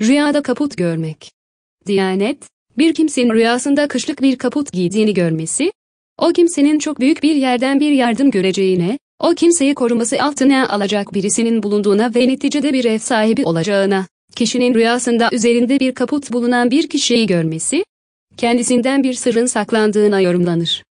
Rüyada kaput görmek. Diyanet, bir kimsenin rüyasında kışlık bir kaput giydiğini görmesi, o kimsenin çok büyük bir yerden bir yardım göreceğine, o kimseyi koruması altına alacak birisinin bulunduğuna ve neticede bir ev sahibi olacağına, kişinin rüyasında üzerinde bir kaput bulunan bir kişiyi görmesi, kendisinden bir sırrın saklandığına yorumlanır.